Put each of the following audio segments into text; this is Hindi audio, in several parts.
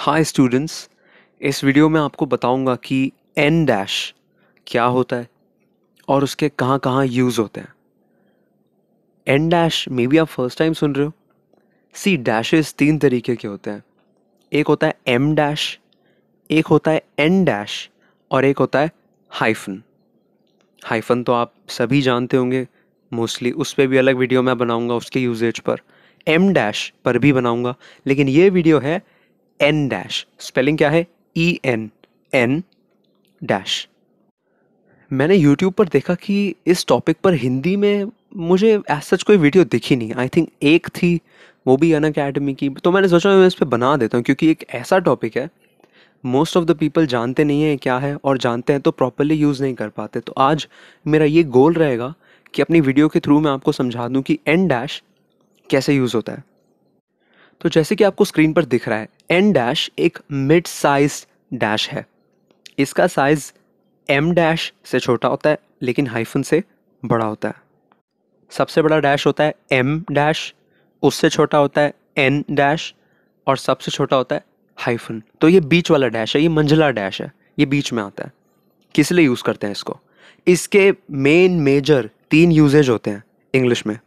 हाय स्टूडेंट्स इस वीडियो में आपको बताऊंगा कि एन डैश क्या होता है और उसके कहाँ कहाँ यूज़ होते हैं एन डैश मे बी आप फर्स्ट टाइम सुन रहे हो सी डैशेस तीन तरीके के होते हैं एक होता है एम डैश एक होता है एन डैश और एक होता है हाइफन हाइफन तो आप सभी जानते होंगे मोस्टली उस पर भी अलग वीडियो मैं बनाऊंगा उसके यूजेज पर एम डैश पर भी बनाऊंगा लेकिन ये वीडियो है एन डैश स्पेलिंग क्या है ई एन एन डैश मैंने यूट्यूब पर देखा कि इस टॉपिक पर हिंदी में मुझे एज सच कोई वीडियो दिखी नहीं आई थिंक एक थी वो भी अन अकेडमी की तो मैंने सोचा मैं इस पर बना देता हूँ क्योंकि एक ऐसा टॉपिक है मोस्ट ऑफ़ द पीपल जानते नहीं हैं क्या है और जानते हैं तो प्रॉपरली यूज़ नहीं कर पाते तो आज मेरा ये गोल रहेगा कि अपनी वीडियो के थ्रू मैं आपको समझा दूँ कि एन डैश कैसे यूज़ होता है तो जैसे कि आपको स्क्रीन पर दिख रहा है एन डैश एक मिड साइज डैश है इसका साइज एम डैश से छोटा होता है लेकिन हाइफन से बड़ा होता है सबसे बड़ा डैश होता है एम डैश उससे छोटा होता है एन डैश और सबसे छोटा होता है हाइफन तो ये बीच वाला डैश है ये मंझला डैश है ये बीच में आता है किस लिए यूज़ करते हैं इसको इसके मेन मेजर तीन यूजेज होते हैं इंग्लिश में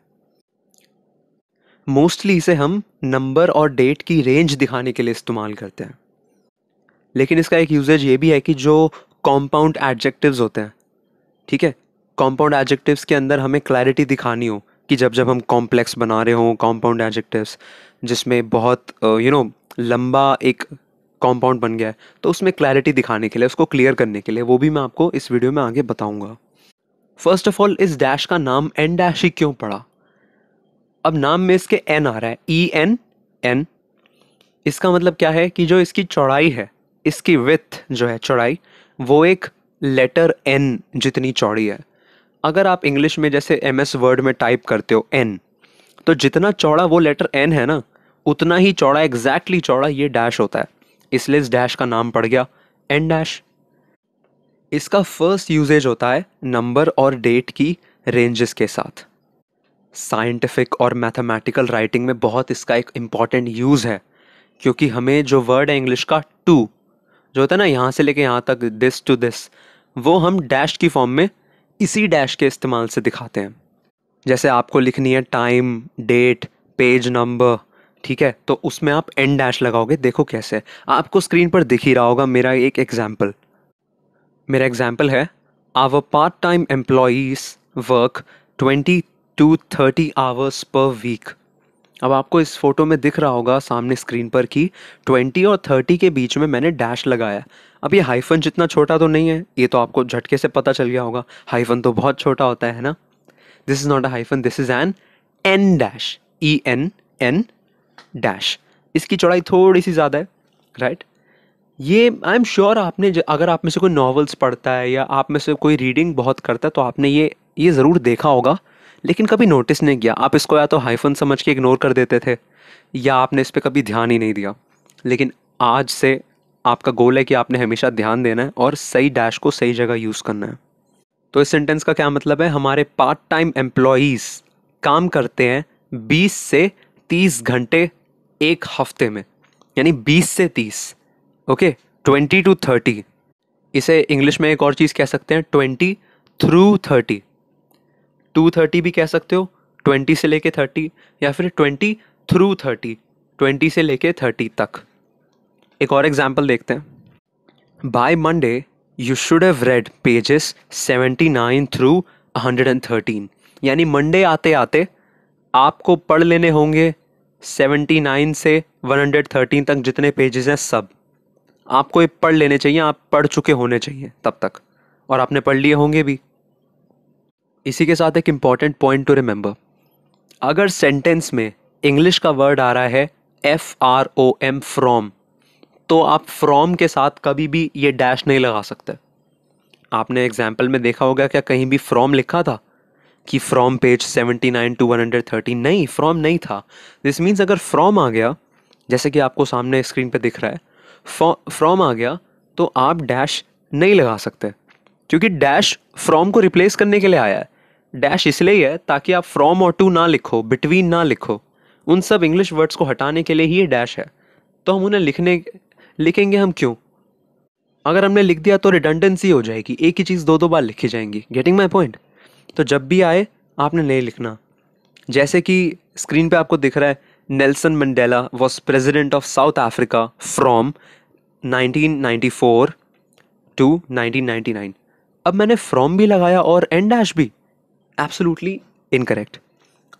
मोस्टली इसे हम नंबर और डेट की रेंज दिखाने के लिए इस्तेमाल करते हैं लेकिन इसका एक यूजेज ये भी है कि जो कॉम्पाउंड एडजेक्टिव्स होते हैं ठीक है कॉम्पाउंड एडजेक्टिव्स के अंदर हमें क्लैरिटी दिखानी हो कि जब जब हम कॉम्प्लेक्स बना रहे हों कॉम्पाउंड एडजेक्टिव्स जिसमें बहुत you uh, know you know, लंबा एक कॉम्पाउंड बन गया है तो उसमें क्लैरिटी दिखाने के लिए उसको क्लियर करने के लिए वो भी मैं आपको इस वीडियो में आगे बताऊंगा फर्स्ट ऑफ ऑल इस डैश का नाम एन डैश ही क्यों पड़ा अब नाम में इसके एन आ रहा है ई एन एन इसका मतलब क्या है कि जो इसकी चौड़ाई है इसकी विथ जो है चौड़ाई वो एक लेटर एन जितनी चौड़ी है अगर आप इंग्लिश में जैसे एम एस वर्ड में टाइप करते हो एन तो जितना चौड़ा वो लेटर एन है ना उतना ही चौड़ा एग्जैक्टली चौड़ा ये डैश होता है इसलिए इस डैश का नाम पड़ गया एन डैश इसका फर्स्ट यूजेज होता है नंबर और डेट की रेंजेस के साथ साइंटिफिक और मैथमेटिकल राइटिंग में बहुत इसका एक इम्पॉर्टेंट यूज़ है क्योंकि हमें जो वर्ड है इंग्लिश का टू जो होता है ना यहाँ से लेके यहाँ तक दिस टू दिस वो हम डैश की फॉर्म में इसी डैश के इस्तेमाल से दिखाते हैं जैसे आपको लिखनी है टाइम डेट पेज नंबर ठीक है तो उसमें आप एन डैश लगाओगे देखो कैसे आपको स्क्रीन पर दिख ही रहा होगा मेरा एक एग्जाम्पल मेरा एग्जाम्पल है our part time employees work twenty to thirty hours per week अब आपको इस फोटो में दिख रहा होगा सामने स्क्रीन पर कि ट्वेंटी और थर्टी के बीच में मैंने डैश लगाया अब ये हाइफन जितना छोटा तो नहीं है ये तो आपको झटके से पता चल गया होगा हाइफन तो बहुत छोटा होता है ना this is not a hyphen this is an N dash E N N dash इसकी चौड़ाई थोड़ी सी ज़्यादा है राइट right? ये आई एम श्योर आपने अगर आप में से कोई नॉवेल्स पढ़ता है या आप में से कोई रीडिंग बहुत करता है तो आपने ये ये ज़रूर देखा होगा लेकिन कभी नोटिस नहीं किया आप इसको या तो हाइफन समझ के इग्नोर कर देते थे या आपने इस पर कभी ध्यान ही नहीं दिया लेकिन आज से आपका गोल है कि आपने हमेशा ध्यान देना है और सही डैश को सही जगह यूज़ करना है तो इस सेंटेंस का क्या मतलब है हमारे पार्ट टाइम एम्प्लॉयज़ काम करते हैं 20 से 30 घंटे एक हफ्ते में यानी 20 से 30 ओके 20 टू 30 इसे इंग्लिश में एक और चीज़ कह सकते हैं 20 थ्रू थर्टी टू थर्टी भी कह सकते हो ट्वेंटी से लेके थर्टी या फिर ट्वेंटी थ्रू थर्टी ट्वेंटी से लेके थर्टी तक एक और एग्जाम्पल देखते हैं by Monday you should have read pages seventy nine through hundred and thirteen यानी मंडे आते आते आपको पढ़ लेने होंगे सेवेंटी नाइन से वन हंड्रेड थर्टीन तक जितने पेजेस हैं सब आपको ये पढ़ लेने चाहिए आप पढ़ चुके होने चाहिए तब तक और आपने पढ़ लिए होंगे भी इसी के साथ एक इम्पॉर्टेंट पॉइंट टू रिमेंबर अगर सेंटेंस में इंग्लिश का वर्ड आ रहा है F R O M from तो आप फ्रॉम के साथ कभी भी ये डैश नहीं लगा सकते आपने एग्जाम्पल में देखा होगा क्या कहीं भी फ्रॉम लिखा था कि from page seventy nine to one hundred thirty नहीं फ्रॉम नहीं था दिस मीन्स अगर फ्रॉम आ गया जैसे कि आपको सामने स्क्रीन पे दिख रहा है फ्रॉम आ गया तो आप डैश नहीं लगा सकते क्योंकि डैश फ्रॉम को रिप्लेस करने के लिए आया है डैश इसलिए है ताकि आप फ्रॉम और टू ना लिखो बिटवीन ना लिखो उन सब इंग्लिश वर्ड्स को हटाने के लिए ही ये डैश है तो हम उन्हें लिखने लिखेंगे हम क्यों अगर हमने लिख दिया तो रिडंडेंसी हो जाएगी एक ही चीज़ दो दो बार लिखी जाएंगी गेटिंग माई पॉइंट तो जब भी आए आपने नहीं लिखना जैसे कि स्क्रीन पे आपको दिख रहा है Nelson Mandela was president of South Africa from 1994 to 1999 अब मैंने फ्रॉम भी लगाया और एंड डैश भी एब्सोलूटली इनकरेक्ट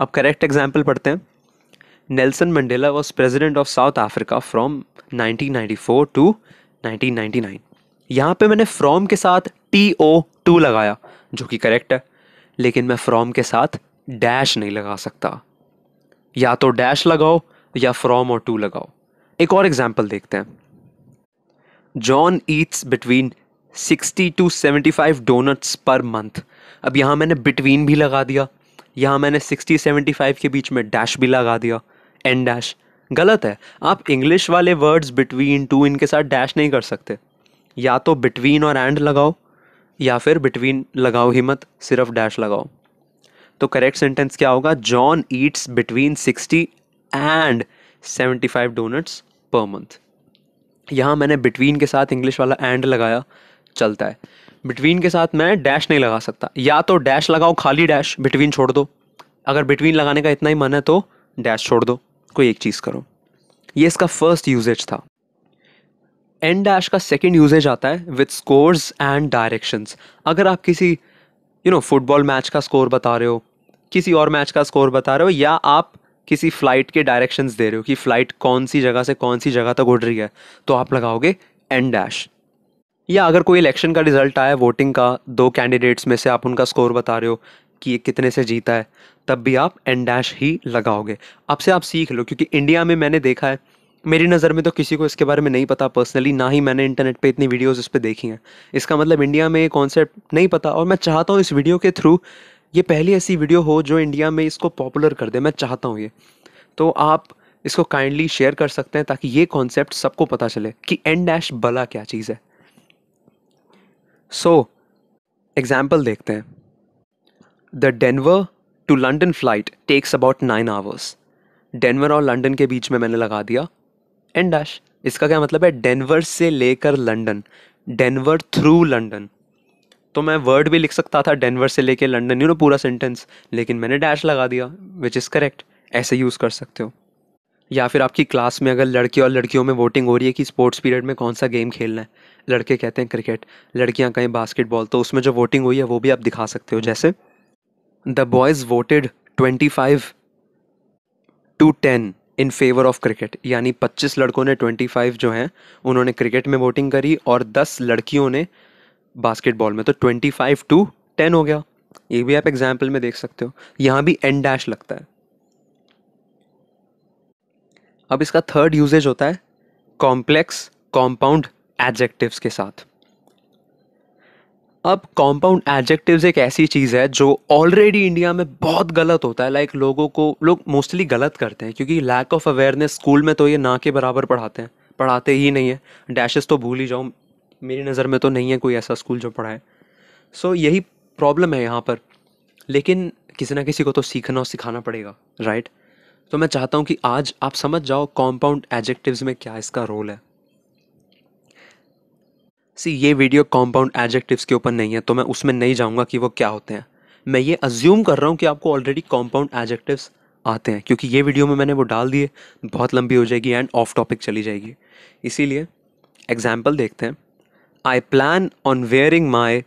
अब करेक्ट एग्जाम्पल पढ़ते हैं Nelson Mandela was president of South Africa from 1994 to 1999 यहाँ पे मैंने फ्रॉम के साथ टी ओ टू लगाया जो कि करेक्ट है लेकिन मैं फ्रॉम के साथ डैश नहीं लगा सकता या तो डैश लगाओ या फ्रॉम और टू लगाओ एक और एग्जाम्पल देखते हैं John eats between sixty to seventy five donuts per month अब यहाँ मैंने बिटवीन भी लगा दिया यहाँ मैंने सिक्सटी सेवेंटी फाइव के बीच में डैश भी लगा दिया एन डैश गलत है आप इंग्लिश वाले वर्ड्स बिटवीन टू इनके साथ डैश नहीं कर सकते या तो बिटवीन और एंड लगाओ या फिर बिटवीन लगाओ ही मत सिर्फ डैश लगाओ तो करेक्ट सेंटेंस क्या होगा John eats between sixty and seventy five donuts per month यहाँ मैंने बिटवीन के साथ इंग्लिश वाला एंड लगाया चलता है बिटवीन के साथ मैं डैश नहीं लगा सकता या तो डैश लगाओ खाली डैश बिटवीन छोड़ दो अगर बिटवीन लगाने का इतना ही मन है तो डैश छोड़ दो कोई एक चीज़ करो ये इसका फर्स्ट यूजेज था एन डैश का सेकेंड यूजेज आता है विथ स्कोर्स एंड डायरेक्शंस अगर आप किसी यू नो फुटबॉल मैच का स्कोर बता रहे हो किसी और मैच का स्कोर बता रहे हो या आप किसी फ्लाइट के डायरेक्शंस दे रहे हो कि फ्लाइट कौन सी जगह से कौन सी जगह तक उड़ रही है तो आप लगाओगे एन डैश या अगर कोई इलेक्शन का रिजल्ट आया वोटिंग का दो कैंडिडेट्स में से आप उनका स्कोर बता रहे हो कि ये कितने से जीता है तब भी आप एन डैश ही लगाओगे अब से आप सीख लो क्योंकि इंडिया में मैंने देखा है मेरी नज़र में तो किसी को इसके बारे में नहीं पता पर्सनली ना ही मैंने इंटरनेट पे इतनी वीडियोस इस पर देखी हैं इसका मतलब इंडिया में ये कॉन्सेप्ट नहीं पता और मैं चाहता हूँ इस वीडियो के थ्रू ये पहली ऐसी वीडियो हो जो इंडिया में इसको पॉपुलर कर दे मैं चाहता हूँ ये तो आप इसको काइंडली शेयर कर सकते हैं ताकि ये कॉन्सेप्ट सबको पता चले कि एन डैश भला क्या चीज़ है सो एग्जाम्पल देखते हैं the Denver to London flight takes about nine hours Denver और लंडन के बीच में मैंने लगा दिया एंड डैश इसका क्या मतलब है डेनवर से लेकर लंडन डेनवर थ्रू लंडन तो मैं वर्ड भी लिख सकता था डेनवर से लेकर लंडन यू नो पूरा सेंटेंस लेकिन मैंने डैश लगा दिया विच इज़ करेक्ट ऐसे यूज़ कर सकते हो या फिर आपकी क्लास में अगर लड़के और लड़कियों में वोटिंग हो रही है कि स्पोर्ट्स पीरियड में कौन सा गेम खेलना है लड़के कहते हैं क्रिकेट लड़कियां कहीं बास्केटबॉल तो उसमें जो वोटिंग हुई है वो भी आप दिखा सकते हो जैसे the boys voted twenty five to ten in favour of cricket यानी पच्चीस लड़कों ने ट्वेंटी फाइव जो हैं उन्होंने क्रिकेट में वोटिंग करी और दस लड़कियों ने बास्केटबॉल में तो ट्वेंटी फाइव टू टेन हो गया ये भी आप एग्जाम्पल में देख सकते हो यहाँ भी एन डैश लगता है अब इसका थर्ड यूजेज होता है कॉम्प्लेक्स कॉम्पाउंड एडजेक्टिव्स के साथ अब कॉम्पाउंड एडजेक्टिव्स एक ऐसी चीज़ है जो ऑलरेडी इंडिया में बहुत गलत होता है लाइक like लोगों को लोग मोस्टली गलत करते हैं क्योंकि लैक ऑफ अवेयरनेस स्कूल में तो ये ना के बराबर पढ़ाते हैं पढ़ाते ही नहीं है डैशेस तो भूल ही जाऊँ मेरी नज़र में तो नहीं है कोई ऐसा स्कूल जो पढ़ाए सो so, यही प्रॉब्लम है यहाँ पर लेकिन किसी ना किसी को तो सीखना और सिखाना पड़ेगा राइट right? तो मैं चाहता हूँ कि आज आप समझ जाओ कॉम्पाउंड एडजेक्टिव्स में क्या इसका रोल है सी ये वीडियो कॉम्पाउंड एडजेक्टिव्स के ऊपर नहीं है तो मैं उसमें नहीं जाऊँगा कि वो क्या होते हैं मैं ये अज्यूम कर रहा हूँ कि आपको ऑलरेडी कॉम्पाउंड एडजेक्टिव्स आते हैं क्योंकि ये वीडियो में मैंने वो डाल दिए बहुत लंबी हो जाएगी एंड ऑफ टॉपिक चली जाएगी इसीलिए एग्जाम्पल देखते हैं I plan on wearing my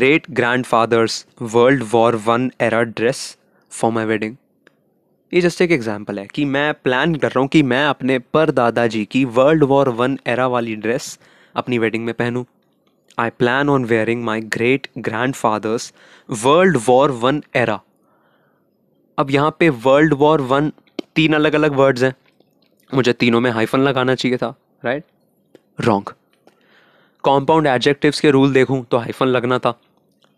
great grandfather's world war one era dress for my wedding ये जस्ट एक एग्जाम्पल है कि मैं प्लान कर रहा हूँ कि मैं अपने पर दादाजी की वर्ल्ड वॉर वन एरा वाली ड्रेस अपनी वेडिंग में पहनूँ I plan on wearing my great grandfather's world war one era अब यहाँ पे वर्ल्ड वॉर वन तीन अलग अलग वर्ड्स हैं मुझे तीनों में हाइफन लगाना चाहिए था राइट रॉन्ग कॉम्पाउंड एडजेक्टिव्स के रूल देखूँ तो हाइफन लगना था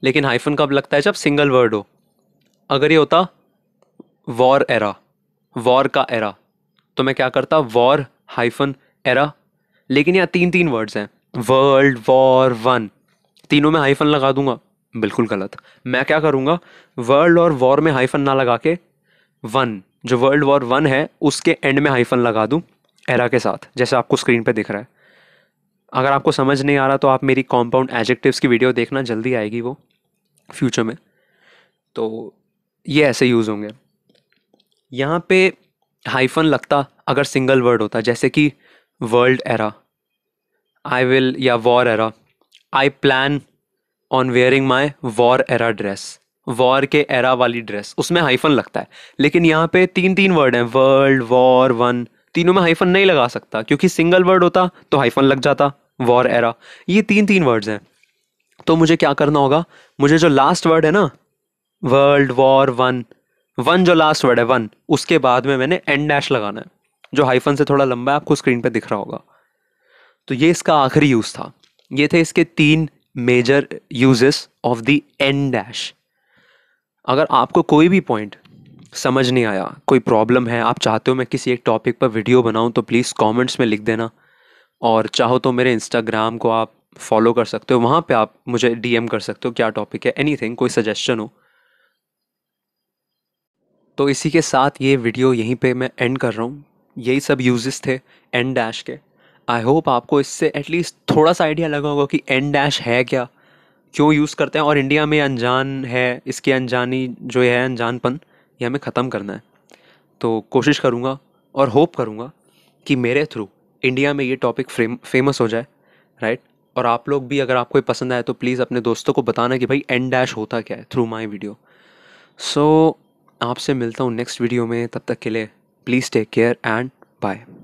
लेकिन हाइफन कब लगता है जब सिंगल वर्ड हो अगर ये होता वॉर एरा वॉर का एरा तो मैं क्या करता वॉर हाइफन एरा लेकिन यहाँ तीन तीन वर्ड्स हैं वर्ल्ड वॉर वन तीनों में हाइफन लगा दूंगा बिल्कुल गलत मैं क्या करूँगा वर्ल्ड और वॉर में हाइफन ना लगा के वन जो वर्ल्ड वॉर वन है उसके एंड में हाइफन लगा दूँ एरा के साथ जैसे आपको स्क्रीन पे दिख रहा है अगर आपको समझ नहीं आ रहा तो आप मेरी कॉम्पाउंड एडजेक्टिव्स की वीडियो देखना जल्दी आएगी वो फ्यूचर में तो ये ऐसे यूज़ होंगे यहाँ पे हाइफन लगता अगर सिंगल वर्ड होता जैसे कि वर्ल्ड एरा आई विल या war era I plan on wearing my war era dress war के एरा वाली ड्रेस उसमें हाइफन लगता है लेकिन यहाँ पे तीन तीन वर्ड हैं वर्ल्ड वॉर वन तीनों में हाइफन नहीं लगा सकता क्योंकि सिंगल वर्ड होता तो हाइफन लग जाता वॉर एरा ये तीन तीन वर्ड्स हैं तो मुझे क्या करना होगा मुझे जो लास्ट वर्ड है ना वर्ल्ड वॉर वन वन जो लास्ट वर्ड है वन उसके बाद में मैंने एन डैश लगाना है जो हाइफन से थोड़ा लंबा है आपको स्क्रीन पर दिख रहा होगा तो ये इसका आखिरी यूज़ था ये थे इसके तीन major usages of the en dash अगर आपको कोई भी पॉइंट समझ नहीं आया कोई प्रॉब्लम है आप चाहते हो मैं किसी एक टॉपिक पर वीडियो बनाऊं तो प्लीज़ कमेंट्स में लिख देना और चाहो तो मेरे इंस्टाग्राम को आप फॉलो कर सकते हो वहाँ पे आप मुझे डीएम कर सकते हो क्या टॉपिक है एनीथिंग कोई सजेशन हो तो इसी के साथ ये वीडियो यहीं पे मैं एंड कर रहा हूँ यही सब यूजेस थे एन डैश के आई होप आपको इससे एटलीस्ट थोड़ा सा आइडिया लगा होगा कि एन डैश है क्या क्यों यूज़ करते हैं और इंडिया में अनजान है इसकी अनजानी जो है अनजानपन ये हमें ख़त्म करना है तो कोशिश करूँगा और होप करूँगा कि मेरे थ्रू इंडिया में ये टॉपिक फेम फेमस हो जाए राइट और आप लोग भी अगर आपको पसंद आए तो प्लीज़ अपने दोस्तों को बताना कि भाई एन डैश होता क्या है through my video so so, आपसे मिलता हूँ नेक्स्ट वीडियो में तब तक के लिए please take care and bye